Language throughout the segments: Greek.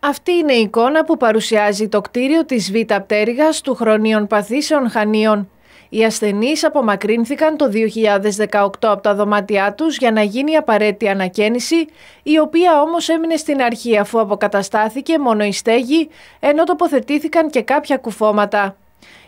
Αυτή είναι η εικόνα που παρουσιάζει το κτίριο της Β' Πτέρυγας του Χρονίων Παθήσεων Χανίων. Οι ασθενείς απομακρύνθηκαν το 2018 από τα δωμάτια τους για να γίνει απαραίτητη ανακαίνιση, η οποία όμως έμεινε στην αρχή αφού αποκαταστάθηκε μόνο η στέγη, ενώ τοποθετήθηκαν και κάποια κουφώματα.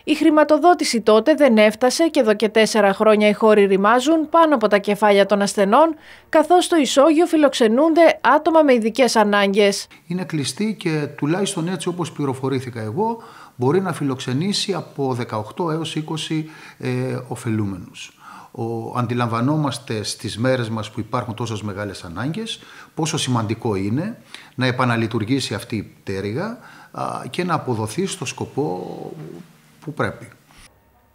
Η χρηματοδότηση τότε δεν έφτασε και εδώ και τέσσερα χρόνια οι χώροι ρημάζουν πάνω από τα κεφάλια των ασθενών, καθώς στο ισόγειο φιλοξενούνται άτομα με ειδικές ανάγκες. Είναι κλειστή και τουλάχιστον έτσι όπως πληροφορήθηκα εγώ, μπορεί να φιλοξενήσει από 18 έως 20 ε, ωφελούμενους. Ο, αντιλαμβανόμαστε στις μέρες μας που υπάρχουν τόσες μεγάλες ανάγκες πόσο σημαντικό είναι να επαναλειτουργήσει αυτή η πτέρυγα και να αποδοθεί στο σκοπό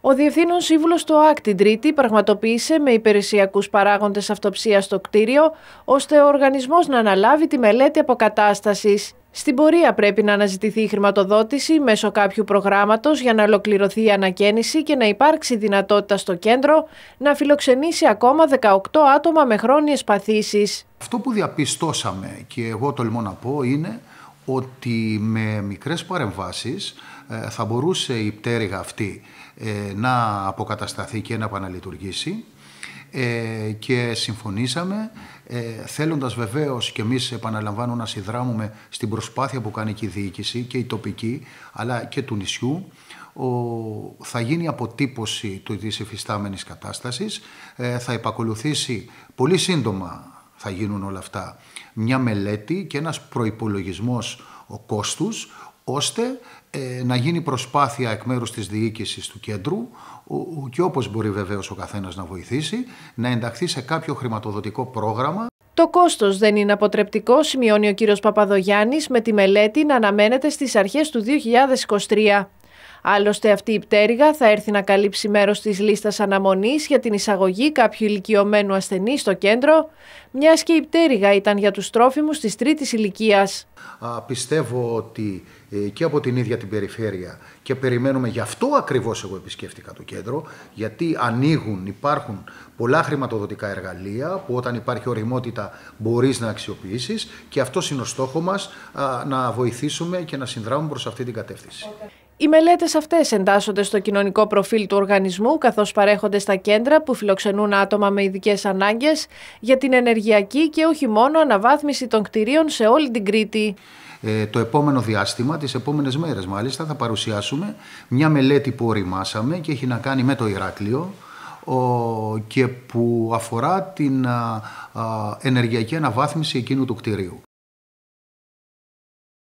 ο Διευθύνων Σύμβουλος του ΑΚ την Τρίτη πραγματοποίησε με υπηρεσιακούς παράγοντες αυτοψία στο κτίριο, ώστε ο οργανισμός να αναλάβει τη μελέτη αποκατάστασης. Στην πορεία πρέπει να αναζητηθεί η χρηματοδότηση μέσω κάποιου προγράμματος για να ολοκληρωθεί η ανακαίνιση και να υπάρξει δυνατότητα στο κέντρο να φιλοξενήσει ακόμα 18 άτομα με χρόνιες παθήσεις. Αυτό που διαπιστώσαμε και εγώ τολμώ να πω είναι ότι με μικρές παρεμβάσεις ε, θα μπορούσε η πτέρυγα αυτή ε, να αποκατασταθεί και να επαναλειτουργήσει ε, και συμφωνήσαμε θέλοντας βεβαίως και εμείς επαναλαμβάνω να συνδράμουμε στην προσπάθεια που κάνει και η διοίκηση και η τοπική αλλά και του νησιού θα γίνει αποτύπωση της εφιστάμενης κατάστασης, θα επακολουθήσει πολύ σύντομα θα γίνουν όλα αυτά. Μια μελέτη και ένας προϋπολογισμός ο κόστους, ώστε ε, να γίνει προσπάθεια εκ μέρους της διοίκησης του κέντρου ο, και όπως μπορεί βεβαίως ο καθένας να βοηθήσει, να ενταχθεί σε κάποιο χρηματοδοτικό πρόγραμμα. Το κόστος δεν είναι αποτρεπτικό, σημειώνει ο κύριος Παπαδογιάννης, με τη μελέτη να αναμένεται στις αρχές του 2023. Άλλωστε, αυτή η πτέρυγα θα έρθει να καλύψει μέρος της λίστας αναμονής για την εισαγωγή κάποιου ηλικιωμένου ασθενή στο κέντρο, μιας και η πτέρυγα ήταν για τους τρόφιμους της τρίτης ηλικίας. Πιστεύω ότι ε, και από την ίδια την περιφέρεια και περιμένουμε γι' αυτό ακριβώς εγώ επισκέφτηκα το κέντρο γιατί ανοίγουν, υπάρχουν πολλά χρηματοδοτικά εργαλεία που όταν υπάρχει οριμότητα μπορείς να αξιοποιήσεις και αυτό είναι ο στόχος μας να βοηθήσουμε και να συνδράμουμε προς αυτή την κατεύθυνση. Οι μελέτες αυτές εντάσσονται στο κοινωνικό προφίλ του οργανισμού, καθώς παρέχονται στα κέντρα που φιλοξενούν άτομα με ειδικές ανάγκες για την ενεργειακή και όχι μόνο αναβάθμιση των κτηρίων σε όλη την Κρήτη. Ε, το επόμενο διάστημα, τις επόμενες μέρες μάλιστα, θα παρουσιάσουμε μια μελέτη που οριμάσαμε και έχει να κάνει με το Ηράκλειο και που αφορά την ενεργειακή αναβάθμιση εκείνου του κτηρίου.